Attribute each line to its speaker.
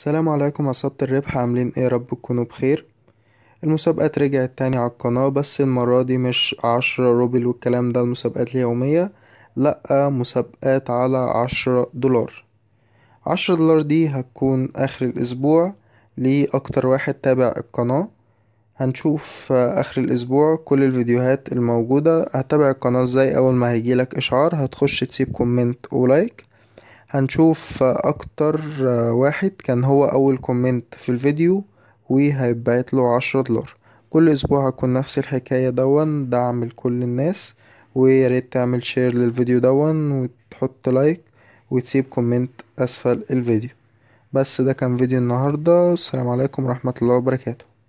Speaker 1: السلام عليكم عصابة الربح عاملين ايه رب تكونوا بخير المسابقات رجعت تاني على القناة بس المرة دي مش عشرة روبل والكلام ده المسابقات اليومية لأ مسابقات على عشرة دولار عشرة دولار دي هتكون آخر الأسبوع لأكتر واحد تابع القناة هنشوف آخر الأسبوع كل الفيديوهات الموجودة هتابع القناة ازاي أول ما هيجيلك إشعار هتخش تسيب كومنت ولايك هنشوف اكتر واحد كان هو اول كومنت في الفيديو وهيتبعت له عشرة دولار كل اسبوع هكون نفس الحكاية دون دعم لكل الناس وياريت تعمل شير للفيديو دون وتحط لايك وتسيب كومنت اسفل الفيديو بس ده كان فيديو النهاردة السلام عليكم ورحمة الله وبركاته